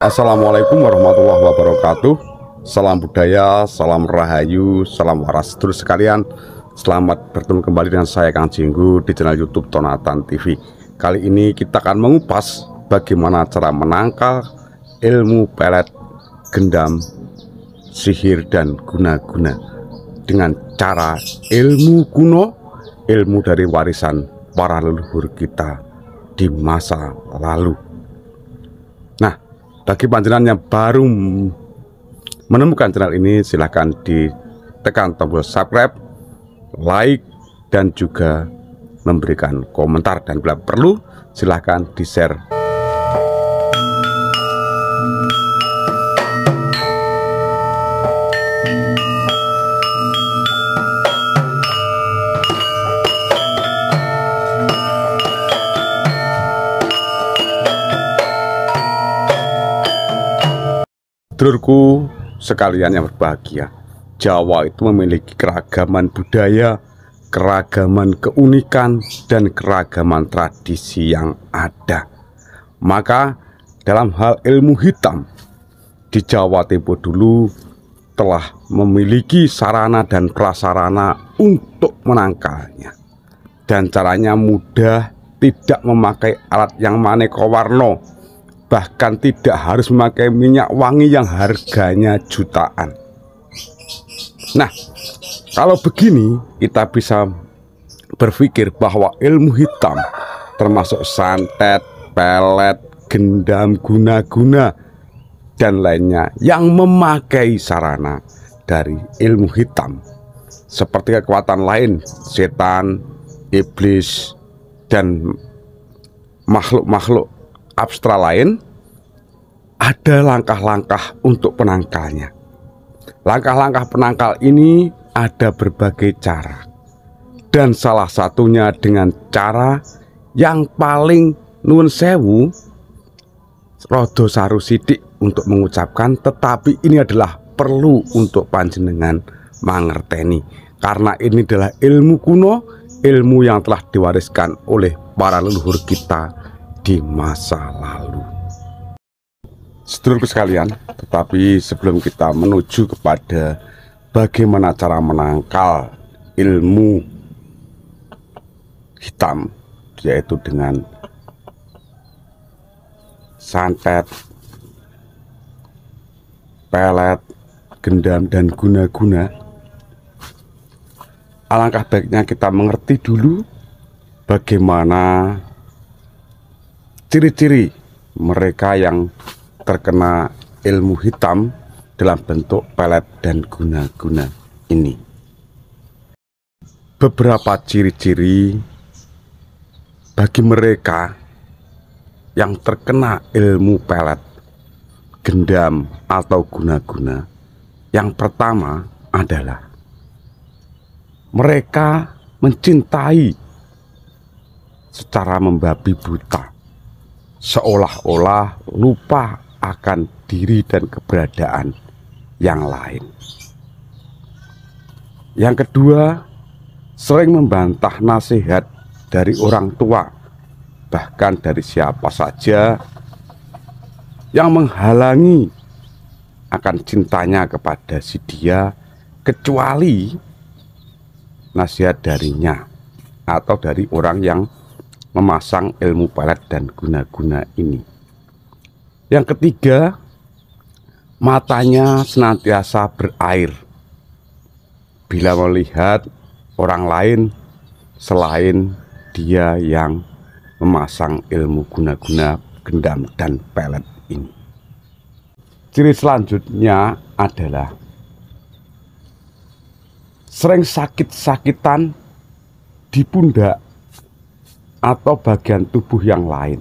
Assalamualaikum warahmatullahi wabarakatuh Salam budaya, salam rahayu, salam waras Terus sekalian selamat bertemu kembali dengan saya Kang Jinggu di channel youtube Tonatan TV Kali ini kita akan mengupas bagaimana cara menangkal ilmu pelet, gendam, sihir dan guna-guna Dengan cara ilmu kuno, ilmu dari warisan para leluhur kita di masa lalu bagi panjenengan yang baru menemukan channel ini, silahkan ditekan tombol subscribe, like, dan juga memberikan komentar. Dan bila perlu, silahkan di-share Sedulurku sekalian yang berbahagia, Jawa itu memiliki keragaman budaya, keragaman keunikan, dan keragaman tradisi yang ada. Maka dalam hal ilmu hitam, di Jawa tempo dulu telah memiliki sarana dan prasarana untuk menangkalnya. Dan caranya mudah tidak memakai alat yang maneka warna bahkan tidak harus memakai minyak wangi yang harganya jutaan. Nah, kalau begini kita bisa berpikir bahwa ilmu hitam termasuk santet, pelet, gendam, guna-guna dan lainnya yang memakai sarana dari ilmu hitam seperti kekuatan lain setan, iblis dan makhluk-makhluk abstra lain, ada langkah-langkah untuk penangkalnya. Langkah-langkah penangkal ini ada berbagai cara, dan salah satunya dengan cara yang paling nun sewu rodo saru sidik untuk mengucapkan tetapi ini adalah perlu untuk panjenengan mangerteni karena ini adalah ilmu kuno ilmu yang telah diwariskan oleh para leluhur kita di masa lalu. Sedulurku sekalian, tetapi sebelum kita menuju kepada bagaimana cara menangkal ilmu hitam yaitu dengan santet, pelet, gendam dan guna-guna. Alangkah baiknya kita mengerti dulu bagaimana ciri-ciri mereka yang terkena ilmu hitam dalam bentuk pelet dan guna-guna ini. Beberapa ciri-ciri bagi mereka yang terkena ilmu pelet, gendam atau guna-guna. Yang pertama adalah mereka mencintai secara membabi buta seolah-olah lupa akan diri dan keberadaan yang lain. Yang kedua, sering membantah nasihat dari orang tua, bahkan dari siapa saja yang menghalangi akan cintanya kepada si dia, kecuali nasihat darinya atau dari orang yang memasang ilmu palet dan guna-guna ini. Yang ketiga, matanya senantiasa berair. Bila melihat orang lain selain dia yang memasang ilmu guna-guna gendam dan pelet ini. Ciri selanjutnya adalah sering sakit-sakitan di pundak atau bagian tubuh yang lain.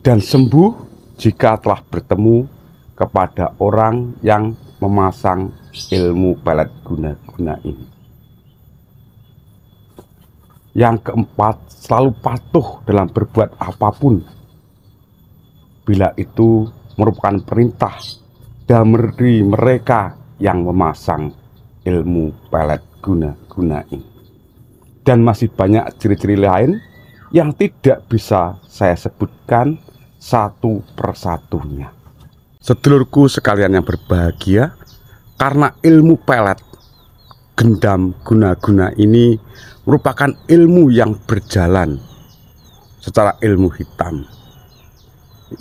Dan sembuh jika telah bertemu kepada orang yang memasang ilmu pelet guna-guna ini. Yang keempat, selalu patuh dalam berbuat apapun. Bila itu merupakan perintah dari mereka yang memasang ilmu pelet guna-guna ini dan masih banyak ciri-ciri lain yang tidak bisa saya sebutkan satu persatunya. Sedulurku sekalian yang berbahagia, karena ilmu pelet gendam guna-guna ini merupakan ilmu yang berjalan secara ilmu hitam,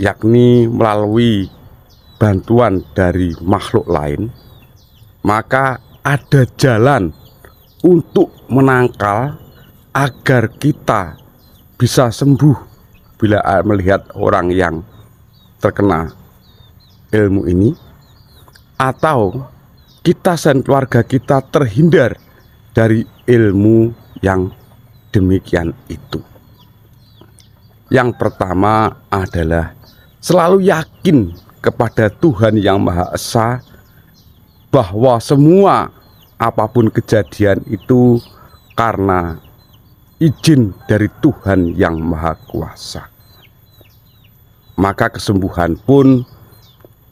yakni melalui bantuan dari makhluk lain, maka ada jalan untuk menangkal agar kita bisa sembuh bila melihat orang yang terkena ilmu ini atau kita dan keluarga kita terhindar dari ilmu yang demikian itu. Yang pertama adalah selalu yakin kepada Tuhan Yang Maha Esa bahwa semua apapun kejadian itu karena izin dari Tuhan yang Maha Kuasa. Maka kesembuhan pun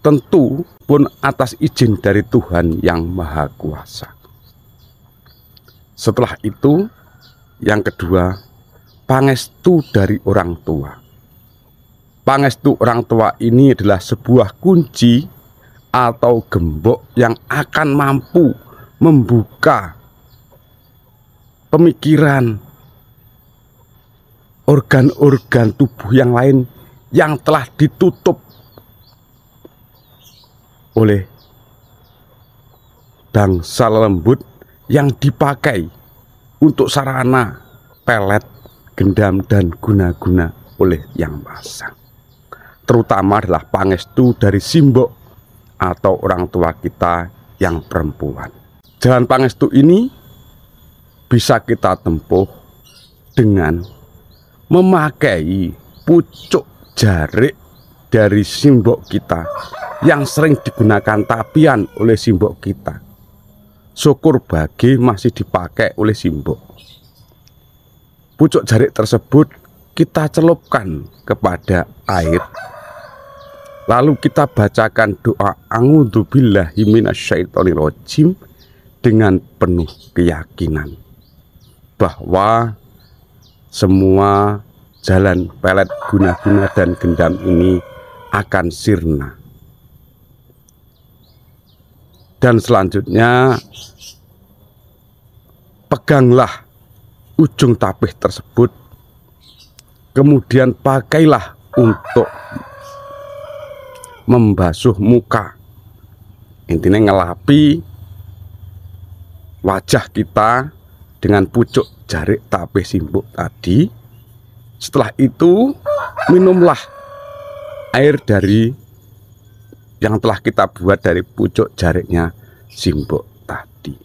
tentu pun atas izin dari Tuhan yang Maha Kuasa. Setelah itu, yang kedua, pangestu dari orang tua. Pangestu orang tua ini adalah sebuah kunci atau gembok yang akan mampu membuka pemikiran organ-organ tubuh yang lain yang telah ditutup oleh bangsa lembut yang dipakai untuk sarana pelet, gendam, dan guna-guna oleh yang pasang. Terutama adalah pangestu dari simbok atau orang tua kita yang perempuan. Jalan Pangestu ini bisa kita tempuh dengan memakai pucuk jarik dari simbok kita yang sering digunakan tapian oleh simbok kita. Syukur bagi masih dipakai oleh simbok. Pucuk jarik tersebut kita celupkan kepada air. Lalu kita bacakan doa angudzubillahiminasyaitonirrojim rojim dengan penuh keyakinan bahwa semua jalan pelet guna-guna dan gendam ini akan sirna. Dan selanjutnya, peganglah ujung tapih tersebut, kemudian pakailah untuk membasuh muka. Intinya ngelapi wajah kita dengan pucuk jarik tape simbuk tadi. Setelah itu minumlah air dari yang telah kita buat dari pucuk jariknya simbuk tadi.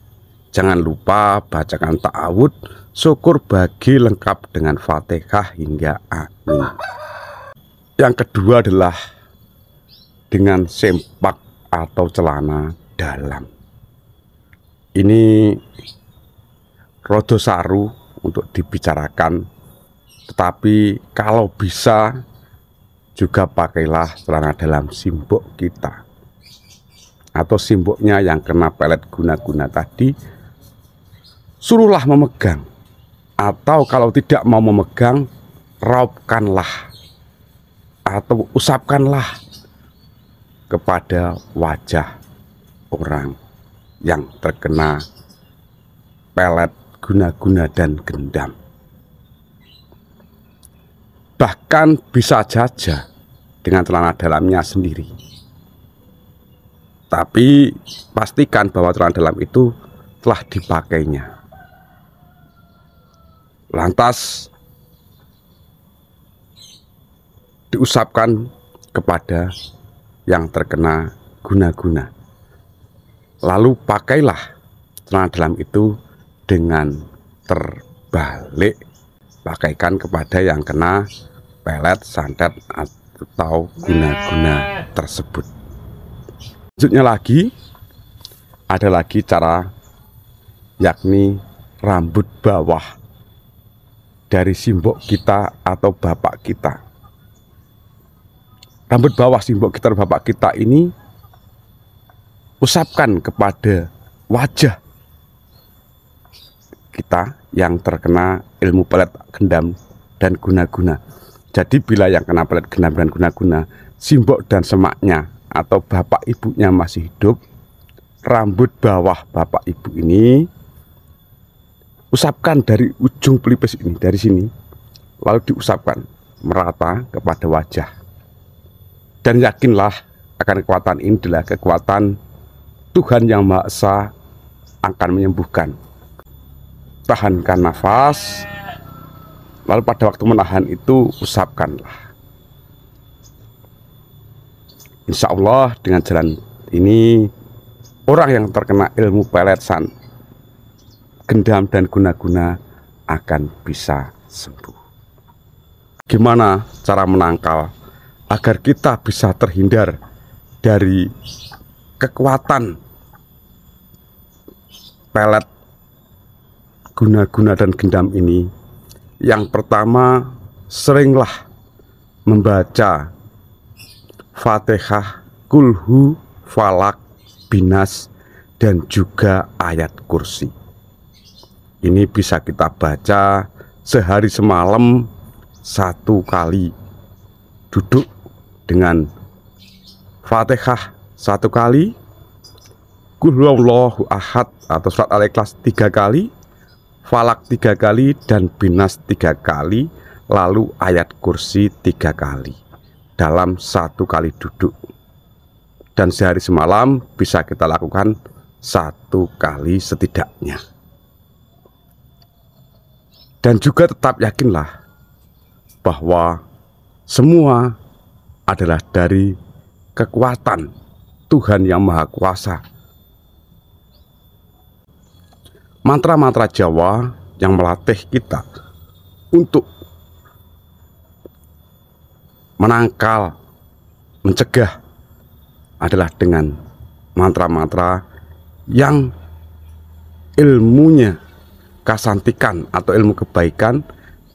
Jangan lupa bacakan ta'awud, syukur bagi lengkap dengan fatihah hingga amin. Yang kedua adalah dengan sempak atau celana dalam ini rodo saru untuk dibicarakan tetapi kalau bisa juga pakailah celana dalam simbok kita atau simboknya yang kena pelet guna-guna tadi suruhlah memegang atau kalau tidak mau memegang raupkanlah atau usapkanlah kepada wajah orang yang terkena pelet guna-guna dan gendam. Bahkan bisa saja dengan celana dalamnya sendiri. Tapi pastikan bahwa celana dalam itu telah dipakainya. Lantas diusapkan kepada yang terkena guna-guna. Lalu pakailah celana dalam itu dengan terbalik pakaikan kepada yang kena pelet, santet atau guna-guna tersebut. Selanjutnya lagi ada lagi cara yakni rambut bawah dari simbok kita atau bapak kita. Rambut bawah simbok kita atau bapak kita ini usapkan kepada wajah kita yang terkena ilmu pelet gendam dan guna-guna. Jadi bila yang kena pelet gendam dan guna-guna, simbok dan semaknya atau bapak ibunya masih hidup, rambut bawah bapak ibu ini usapkan dari ujung pelipis ini, dari sini, lalu diusapkan merata kepada wajah. Dan yakinlah akan kekuatan ini adalah kekuatan Tuhan Yang Maha Esa akan menyembuhkan. Tahankan nafas, lalu pada waktu menahan itu usapkanlah. Insya Allah dengan jalan ini orang yang terkena ilmu peletsan, gendam dan guna-guna akan bisa sembuh. Gimana cara menangkal agar kita bisa terhindar dari kekuatan pelet guna-guna dan gendam ini yang pertama seringlah membaca Fatihah, Kulhu, Falak, Binas dan juga ayat kursi. Ini bisa kita baca sehari semalam satu kali. Duduk dengan Fatihah satu kali, Kulhuallahu ahad atau surat al-ikhlas tiga kali Falak tiga kali dan binas tiga kali Lalu ayat kursi tiga kali Dalam satu kali duduk Dan sehari semalam bisa kita lakukan satu kali setidaknya Dan juga tetap yakinlah Bahwa semua adalah dari kekuatan Tuhan yang Maha Kuasa mantra-mantra Jawa yang melatih kita untuk menangkal, mencegah adalah dengan mantra-mantra yang ilmunya kasantikan atau ilmu kebaikan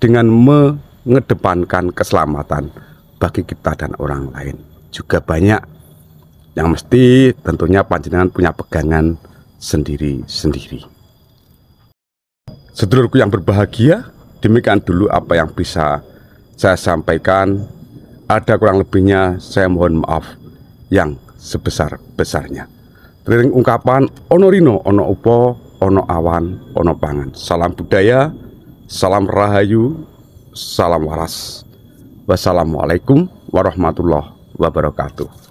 dengan mengedepankan keselamatan bagi kita dan orang lain. Juga banyak yang mesti tentunya panjenengan punya pegangan sendiri-sendiri. Sedulurku yang berbahagia, demikian dulu apa yang bisa saya sampaikan. Ada kurang lebihnya saya mohon maaf yang sebesar-besarnya. Tering ungkapan ono rino, ono upo, ono awan, ono pangan. Salam budaya, salam rahayu, salam waras. Wassalamualaikum warahmatullahi wabarakatuh.